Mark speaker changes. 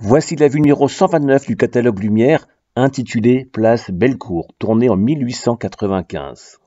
Speaker 1: Voici la vue numéro 129 du catalogue Lumière, intitulée Place
Speaker 2: Bellecour, tournée en 1895.